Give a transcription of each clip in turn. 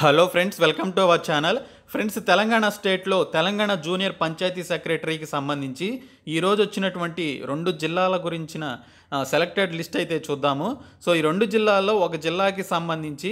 hello friends welcome to our channel friends Telangana స్టేట్లో Telangana junior panchayat సెక్రటరీకి సంబంధించి ఈరోజు వచ్చినటువంటి రెండు జిల్లాల గురించిన సెలెక్టెడ్ లిస్ట్ అయితే చూద్దాము సో ఈ రెండు జిల్లాల్లో ఒక జిల్లాకి సంబంధించి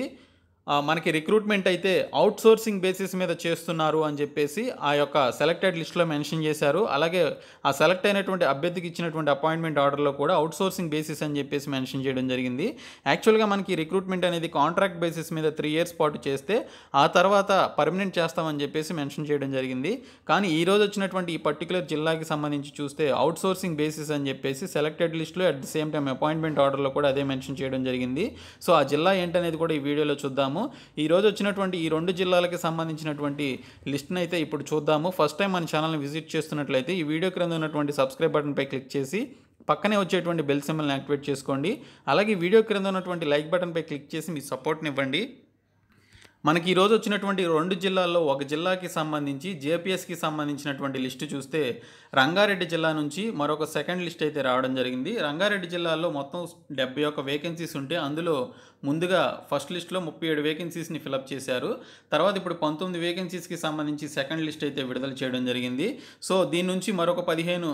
మనకి రిక్రూట్మెంట్ అయితే అవుట్సోర్సింగ్ బేసిస్ మీద చేస్తున్నారు అని చెప్పేసి ఆ యొక్క సెలెక్టెడ్ లిస్ట్లో మెన్షన్ చేశారు అలాగే ఆ సెలెక్ట్ అయినటువంటి అభ్యర్థికి ఇచ్చినటువంటి అపాయింట్మెంట్ ఆర్డర్లో కూడా అవుట్సోర్సింగ్ బేసిస్ అని చెప్పేసి మెన్షన్ చేయడం జరిగింది యాక్చువల్గా మనకి రిక్రూట్మెంట్ అనేది కాంట్రాక్ట్ బేసిస్ మీద త్రీ ఇయర్స్ పాటు చేస్తే ఆ తర్వాత పర్మనెంట్ చేస్తామని చెప్పేసి మెన్షన్ చేయడం జరిగింది కానీ ఈ రోజు వచ్చినటువంటి ఈ పర్టికులర్ జిల్లాకి సంబంధించి చూస్తే అవుట్సోర్సింగ్ బేసిస్ అని చెప్పేసి సెలెక్టెడ్ లిస్ట్లో at the same time appointment ఆర్డర్లో కూడా అదే మెన్షన్ చేయడం జరిగింది సో ఆ జిల్లా ఏంటనేది కూడా ఈ వీడియోలో చూద్దాం చూద్దాము ఈరోజు వచ్చినటువంటి ఈ రెండు జిల్లాలకి సంబంధించినటువంటి లిస్ట్ని అయితే ఇప్పుడు చూద్దాము ఫస్ట్ టైం మన ఛానల్ని విజిట్ చేస్తున్నట్లయితే ఈ వీడియో క్రింద ఉన్నటువంటి సబ్స్క్రైబ్ బటన్పై క్లిక్ చేసి పక్కనే వచ్చేటువంటి బెల్ సింబల్ని యాక్టివేట్ చేసుకోండి అలాగే వీడియో క్రింద ఉన్నటువంటి లైక్ బటన్పై క్లిక్ చేసి మీ సపోర్ట్ని ఇవ్వండి మనకి ఈరోజు వచ్చినటువంటి రెండు జిల్లాల్లో ఒక జిల్లాకి సంబంధించి జేపీఎస్కి సంబంధించినటువంటి లిస్టు చూస్తే రంగారెడ్డి జిల్లా నుంచి మరొక సెకండ్ లిస్ట్ అయితే రావడం జరిగింది రంగారెడ్డి జిల్లాలో మొత్తం డెబ్బై ఒక్క వేకెన్సీస్ ఉంటే అందులో ముందుగా ఫస్ట్ లిస్ట్లో ముప్పై ఏడు వేకెన్సీస్ని ఫిలప్ చేశారు తర్వాత ఇప్పుడు పంతొమ్మిది వేకెన్సీస్కి సంబంధించి సెకండ్ లిస్ట్ అయితే విడుదల చేయడం జరిగింది సో దీని నుంచి మరొక పదిహేను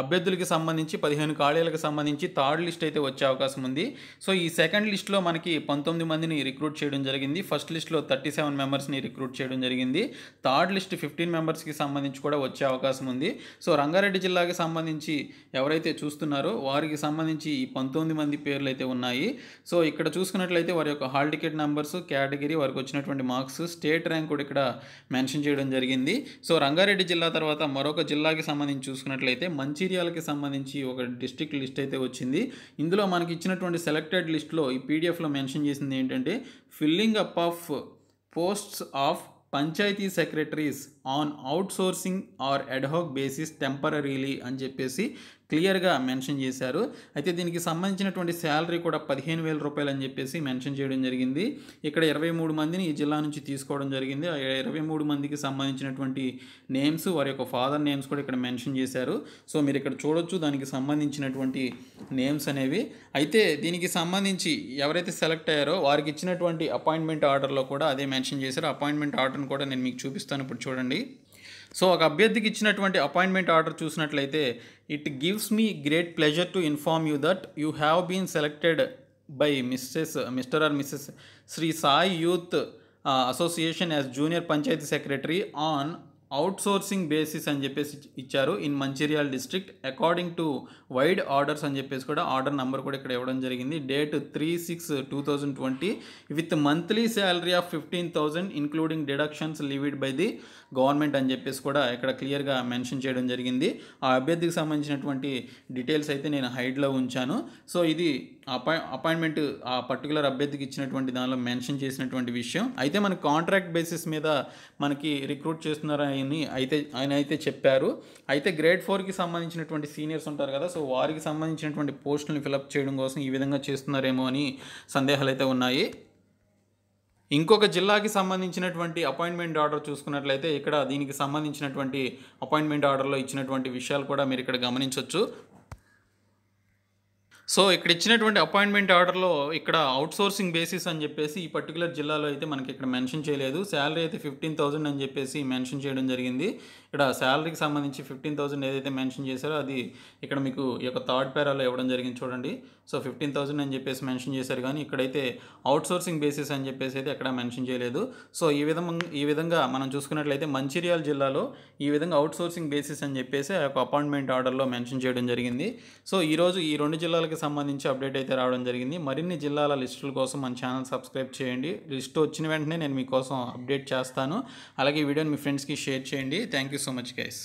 అభ్యర్థులకి సంబంధించి పదిహేను ఖాళీలకు సంబంధించి థర్డ్ లిస్ట్ అయితే వచ్చే అవకాశం ఉంది సో ఈ సెకండ్ లిస్ట్లో మనకి పంతొమ్మిది మందిని రిక్రూట్ చేయడం జరిగింది ఫస్ట్ లిస్ట్లో థర్టీ సెవెన్ మెంబర్స్ని రిక్రూట్ చేయడం జరిగింది థర్డ్ లిస్ట్ ఫిఫ్టీన్ మెంబర్స్కి సంబంధించి కూడా వచ్చే అవకాశం ఉంది సో రంగారెడ్డి జిల్లాకి సంబంధించి ఎవరైతే చూస్తున్నారో వారికి సంబంధించి ఈ పంతొమ్మిది మంది పేర్లు అయితే ఉన్నాయి సో ఇక్కడ చూసుకున్నట్లయితే వారి యొక్క హాల్ టికెట్ నెంబర్స్ కేటగిరీ వారికి వచ్చినటువంటి మార్క్స్ స్టేట్ ర్యాంక్ కూడా ఇక్కడ మెన్షన్ చేయడం జరిగింది సో రంగారెడ్డి జిల్లా తర్వాత మరొక జిల్లాకి సంబంధించి చూసుకున్నట్లయితే మంచి మంచిర్యాలకి సంబంధించి ఒక డిస్ట్రిక్ట్ లిస్ట్ అయితే వచ్చింది ఇందులో మనకి ఇచ్చినటువంటి సెలెక్టెడ్ లిస్ట్లో ఈ పీడిఎఫ్లో మెన్షన్ చేసింది ఏంటంటే filling up of posts of panchayat secretaries on outsourcing or ad hoc basis temporarily అని చెప్పేసి క్లియర్గా మెన్షన్ చేశారు అయితే దీనికి సంబంధించినటువంటి శాలరీ కూడా పదిహేను వేల రూపాయలు అని చెప్పేసి మెన్షన్ చేయడం జరిగింది ఇక్కడ ఇరవై మూడు మందిని ఈ జిల్లా నుంచి తీసుకోవడం జరిగింది ఆ ఇరవై మూడు మందికి సంబంధించినటువంటి నేమ్స్ వారి యొక్క ఫాదర్ నేమ్స్ కూడా ఇక్కడ మెన్షన్ చేశారు సో మీరు ఇక్కడ చూడొచ్చు దానికి సంబంధించినటువంటి నేమ్స్ అనేవి అయితే దీనికి సంబంధించి ఎవరైతే సెలెక్ట్ అయ్యారో వారికి ఇచ్చినటువంటి అపాయింట్మెంట్ ఆర్డర్లో కూడా అదే మెన్షన్ చేశారు అపాయింట్మెంట్ ఆర్డర్ని కూడా నేను మీకు చూపిస్తాను ఇప్పుడు చూడండి సో ఒక అభ్యర్థికి ఇచ్చినటువంటి అపాయింట్మెంట్ ఆర్డర్ చూసినట్లయితే it gives me great pleasure to inform you that you have been selected by Mrs mister or Mrs Shri Sai youth association as junior panchayat secretary on outsourcing basis అని చెప్పేసి ఇచ్చారు in Mancherial district according to vide orders అని చెప్పేసి కూడా order number కూడా ఇక్కడ ఇవ్వడం జరిగింది date three six two thousand twenty with monthly salary of fifteen thousand including deductions levied by the government అని చెప్పేసి కూడా ఇక్కడ క్లియర్గా మెన్షన్ చేయడం జరిగింది ఆ అభ్యర్థికి సంబంధించినటువంటి డీటెయిల్స్ అయితే నేను హైడ్లో ఉంచాను సో ఇది అపాయి అపాయింట్మెంట్ ఆ పర్టికులర్ అభ్యర్థికి ఇచ్చినటువంటి దానిలో మెన్షన్ చేసినటువంటి విషయం అయితే మన కాంట్రాక్ట్ బేసిస్ మీద మనకి రిక్రూట్ చేస్తున్నారా అని అయితే ఆయన అయితే చెప్పారు అయితే గ్రేడ్ ఫోర్కి సంబంధించినటువంటి సీనియర్స్ ఉంటారు కదా సో వారికి సంబంధించినటువంటి పోస్టులను ఫిలప్ చేయడం కోసం ఈ విధంగా చేస్తున్నారేమో అని సందేహాలు అయితే ఉన్నాయి ఇంకొక జిల్లాకి సంబంధించినటువంటి అపాయింట్మెంట్ ఆర్డర్ చూసుకున్నట్లయితే ఇక్కడ దీనికి సంబంధించినటువంటి అపాయింట్మెంట్ ఆర్డర్లో ఇచ్చినటువంటి విషయాలు కూడా మీరు ఇక్కడ గమనించవచ్చు సో ఇక్కడ ఇచ్చినటువంటి అపాయింట్మెంట్ ఆర్డర్లో ఇక్కడ అవుట్సోర్సింగ్ బేసిస్ అని చెప్పేసి ఈ పర్టికులర్ జిల్లాలో అయితే మనకి ఇక్కడ మెన్షన్ చేయలేదు శాలరీ అయితే ఫిఫ్టీన్ థౌసండ్ అని చెప్పేసి మెన్షన్ చేయడం జరిగింది ఇక్కడ శాలరీకి సంబంధించి ఫిఫ్టీన్ థౌసండ్ ఏదైతే మెన్షన్ చేశారో అది ఇక్కడ మీకు ఈ యొక్క థర్డ్ పేరాలో ఇవ్వడం జరిగింది చూడండి సో ఫిఫ్టీన్ థౌసండ్ అని చెప్పేసి మెన్షన్ చేశారు కానీ ఇక్కడైతే అవుట్సోర్సింగ్ బేసిస్ అని చెప్పేసి అయితే ఎక్కడ మెన్షన్ చేయలేదు సో ఈ విధంగా ఈ విధంగా మనం చూసుకున్నట్లయితే మంచిర్యాల జిల్లాలో ఈ విధంగా అవుట్సోర్సింగ్ బేసిస్ అని చెప్పేసి ఆ యొక్క అపాయింట్మెంట్ ఆర్డర్లో మెన్షన్ చేయడం జరిగింది సో ఈరోజు ఈ రెండు జిల్లాలకు సంబంధించి అప్డేట్ అయితే రావడం జరిగింది మరిన్ని జిల్లాల లిస్టుల కోసం మన ఛానల్ సబ్స్క్రైబ్ చేయండి లిస్ట్ వచ్చిన వెంటనే నేను మీకోసం అప్డేట్ చేస్తాను అలాగే ఈ వీడియోని మీ ఫ్రెండ్స్కి షేర్ చేయండి thank you so much guys